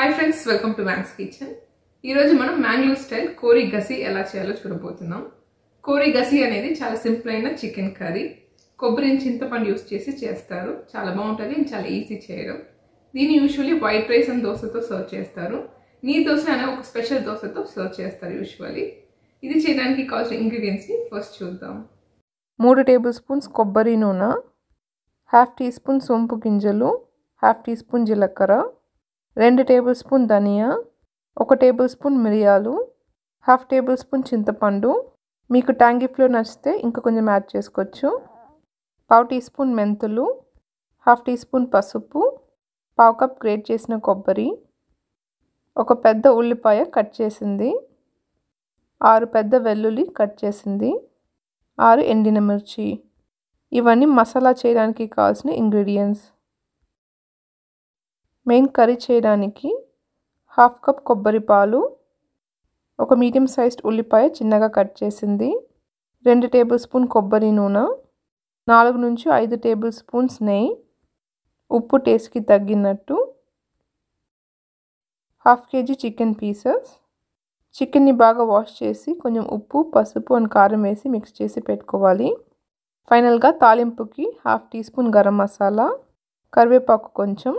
hi friends welcome to Mang's kitchen ఈరోజు మనం Mangalore style కోరి గసి ఎలా చేయాలో చూడబోతున్నాం కోరి గసి అనేది చాలా సింపుల్ అయిన చికెన్ కర్రీ కొబ్బరి చింతపండు యూస్ చేసి చేస్తారు చాలా బాగుంటుంది అండ్ చాలా ఈజీ చేయడం దీన్ని యూజువలీ వైట్ రైస్ అండ్ దోశతో సర్వ్ చేస్తారు నీ దోశ అనే ఒక స్పెషల్ దోశతో సర్వ్ చేస్తారు యూజువలీ ఇది చేయడానికి కావాల్సిన ఇంగ్రీడియంట్స్ని ఫస్ట్ చూద్దాం మూడు టేబుల్ స్పూన్స్ కొబ్బరి నూనె హాఫ్ టీ స్పూన్ సొంపు గింజలు హాఫ్ టీ స్పూన్ జీలకర్ర రెండు టేబుల్ స్పూన్ ధనియా ఒక టేబుల్ స్పూన్ మిరియాలు హాఫ్ టేబుల్ స్పూన్ చింతపండు మీకు ట్యాంగిఫ్లో ఫ్లో నచ్చితే ఇంకా కొంచెం యాడ్ చేసుకోవచ్చు పావు టీ స్పూన్ మెంతులు హాఫ్ టీ స్పూన్ పసుపు పావు కప్ గ్రేట్ చేసిన కొబ్బరి ఒక పెద్ద ఉల్లిపాయ కట్ చేసింది ఆరు పెద్ద వెల్లుల్లి కట్ చేసింది ఆరు ఎండిన మిర్చి ఇవన్నీ మసాలా చేయడానికి కావాల్సిన ఇంగ్రీడియంట్స్ మెయిన్ కర్రీ చేయడానికి హాఫ్ కప్ కొబ్బరి పాలు ఒక మీడియం సైజ్డ్ ఉల్లిపాయ చిన్నగా కట్ చేసింది రెండు టేబుల్ స్పూన్ కొబ్బరి నూనె నాలుగు నుంచి ఐదు టేబుల్ స్పూన్స్ నెయ్యి ఉప్పు టేస్ట్కి తగ్గినట్టు హాఫ్ కేజీ చికెన్ పీసెస్ చికెన్ని బాగా వాష్ చేసి కొంచెం ఉప్పు పసుపు అండ్ కారం వేసి మిక్స్ చేసి పెట్టుకోవాలి ఫైనల్గా తాలింపుకి half teaspoon garam masala కరివేపాకు కొంచెం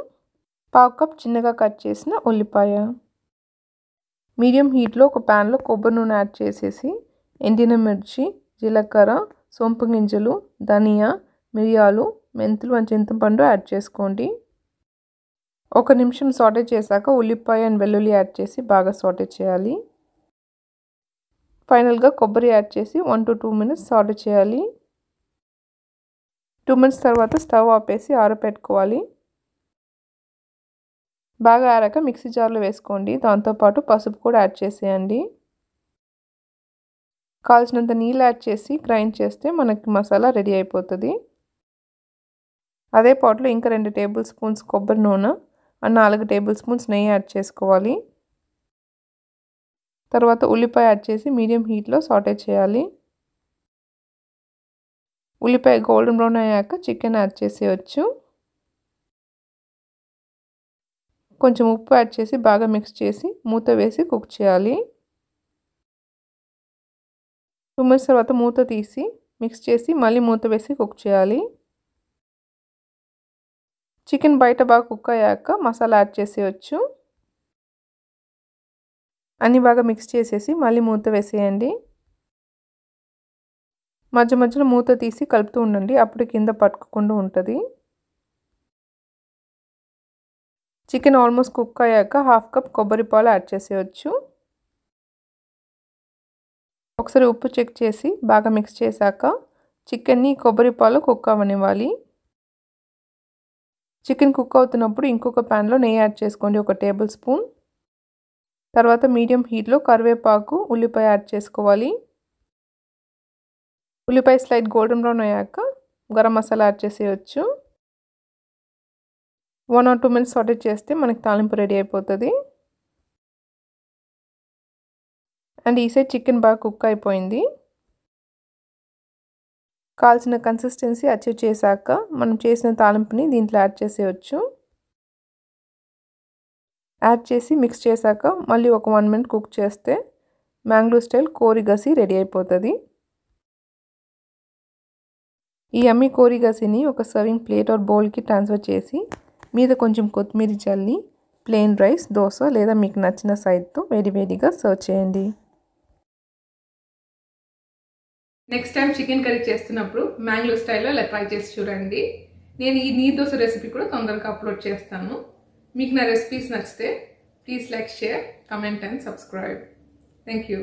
పావు కప్ చిన్నగా కట్ చేసిన ఉల్లిపాయ మీడియం హీట్లో ఒక ప్యాన్లో కొబ్బరి నూనె యాడ్ చేసేసి ఎండిన మిర్చి జీలకర్ర సొంపు గింజలు ధనియా మిరియాలు మెంతులు అని చింతపండు యాడ్ చేసుకోండి ఒక నిమిషం సాటే చేశాక ఉల్లిపాయ అండ్ వెల్లుల్లి యాడ్ చేసి బాగా సాటే చేయాలి ఫైనల్గా కొబ్బరి యాడ్ చేసి one to two minutes saute చేయాలి టూ మినిట్స్ తర్వాత స్టవ్ ఆపేసి ఆరపెట్టుకోవాలి బాగా ఆరాక మిక్సీ జార్లో వేసుకోండి దాంతోపాటు పసుపు కూడా యాడ్ చేసేయండి కాల్చినంత నీళ్ళు యాడ్ చేసి గ్రైండ్ చేస్తే మనకి మసాలా రెడీ అయిపోతుంది అదే పాటులో ఇంకా రెండు టేబుల్ స్పూన్స్ కొబ్బరి నూనె అండ్ నాలుగు టేబుల్ స్పూన్స్ నెయ్యి యాడ్ చేసుకోవాలి తర్వాత ఉల్లిపాయ యాడ్ చేసి మీడియం హీట్లో సాటే చేయాలి ఉల్లిపాయ గోల్డెన్ బ్రౌన్ అయ్యాక చికెన్ యాడ్ చేసేయచ్చు కొంచెం ఉప్పు యాడ్ చేసి బాగా మిక్స్ చేసి మూత వేసి కుక్ చేయాలి టూ మినిట్స్ తర్వాత మూత తీసి మిక్స్ చేసి మళ్ళీ మూత వేసి కుక్ చేయాలి చికెన్ బయట బాగా కుక్ అయ్యాక మసాలా యాడ్ చేసేయచ్చు అన్నీ బాగా మిక్స్ చేసేసి మళ్ళీ మూత వేసేయండి మధ్య మధ్యలో మూత తీసి కలుపుతూ ఉండండి అప్పుడు కింద పట్టుకోకుండా ఉంటుంది చికెన్ ఆల్మోస్ట్ కుక్ అయ్యాక హాఫ్ కప్ కొబ్బరి పాలు యాడ్ చేసేయచ్చు ఒకసారి ఉప్పు చెక్ చేసి బాగా మిక్స్ చేశాక చికెన్ని కొబ్బరి పాలు కుక్ అవ్వనివ్వాలి చికెన్ కుక్ అవుతున్నప్పుడు ఇంకొక ప్యాన్లో నెయ్యి యాడ్ చేసుకోండి ఒక టేబుల్ స్పూన్ తర్వాత మీడియం హీట్లో కరివేపాకు ఉల్లిపాయ యాడ్ చేసుకోవాలి ఉల్లిపాయ స్లైడ్ గోల్డెన్ బ్రౌన్ అయ్యాక గరం మసాలా యాడ్ చేసేయచ్చు one or two minutes saute చేస్తే మనకి తాలింపు రెడీ అయిపోతుంది అండ్ ఈ సైడ్ చికెన్ బాగా కుక్ అయిపోయింది కావాల్సిన కన్సిస్టెన్సీ అచీవ్ చేశాక మనం చేసిన తాలింపుని దీంట్లో యాడ్ చేసేయచ్చు యాడ్ చేసి మిక్స్ చేశాక మళ్ళీ ఒక వన్ మినిట్ కుక్ చేస్తే మ్యాంగ్లూ స్టైల్ కోరి గసి రెడీ అయిపోతుంది ఈ అమ్మి కోరి గసిని ఒక సర్వింగ్ ప్లేట్ ఆర్ బౌల్కి ట్రాన్స్ఫర్ చేసి మీద కొంచెం కొత్తిమీర చల్లి ప్లెయిన్ రైస్ దోశ లేదా మీకు నచ్చిన సైడ్తో వేడివేడిగా సర్వ్ చేయండి నెక్స్ట్ టైం చికెన్ కర్రీ చేస్తున్నప్పుడు మ్యాంగ్లూర్ స్టైల్లో ఇలా ట్రై చేసి చూడండి నేను ఈ నీర్ దోశ రెసిపీ కూడా తొందరగా అప్లోడ్ చేస్తాను మీకు నా రెసిపీస్ నచ్చితే please like share comment and subscribe thank you